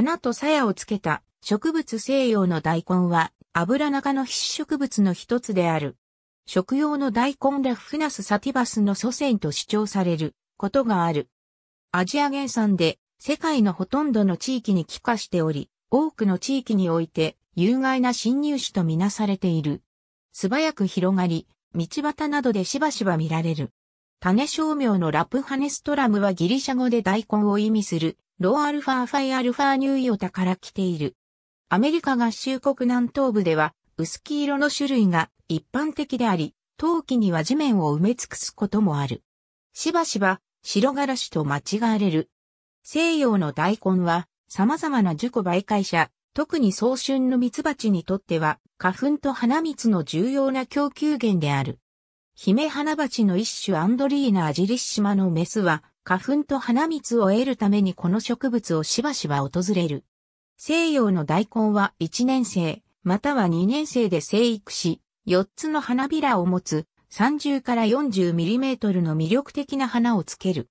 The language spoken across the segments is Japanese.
花と鞘をつけた植物西洋の大根は、油中の必植物の一つである。食用の大根ラフナスサティバスの祖先と主張されることがある。アジア原産で世界のほとんどの地域に帰化しており、多くの地域において有害な侵入種とみなされている。素早く広がり、道端などでしばしば見られる。種商名のラプハネストラムはギリシャ語で大根を意味するローアルファーファイアルファーニューヨタから来ている。アメリカ合衆国南東部では薄黄色の種類が一般的であり、陶器には地面を埋め尽くすこともある。しばしば白ガラシと間違われる。西洋の大根は様々な樹己媒介者、特に早春の蜜蜂にとっては花粉と花蜜の重要な供給源である。姫花蜂の一種アンドリーナ・アジリッシマのメスは花粉と花蜜を得るためにこの植物をしばしば訪れる。西洋の大根は1年生、または2年生で生育し、4つの花びらを持つ30から 40mm の魅力的な花をつける。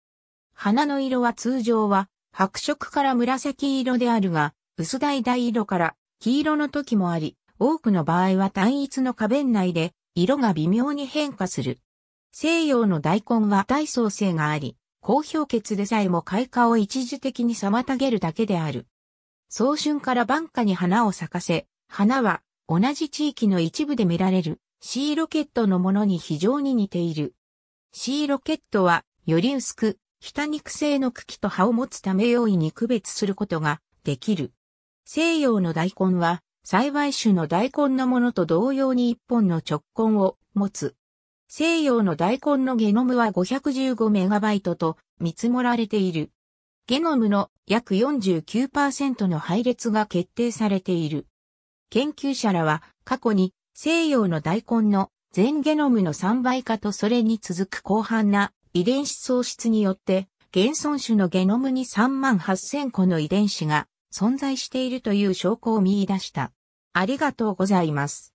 花の色は通常は白色から紫色であるが、薄橙色から黄色の時もあり、多くの場合は単一の花弁内で色が微妙に変化する。西洋の大根は大層性があり、高評決でさえも開花を一時的に妨げるだけである。早春から晩夏に花を咲かせ、花は同じ地域の一部で見られるシーロケットのものに非常に似ている。シーロケットはより薄く、下肉製の茎と葉を持つため容易に区別することができる。西洋の大根は栽培種の大根のものと同様に一本の直根を持つ西洋の大根のゲノムは5 1 5イトと見積もられている。ゲノムの約49%の配列が決定されている。研究者らは過去に西洋の大根の全ゲノムの3倍化とそれに続く広範な遺伝子喪失によって現存種のゲノムに3万8000個の遺伝子が存在しているという証拠を見出した。ありがとうございます。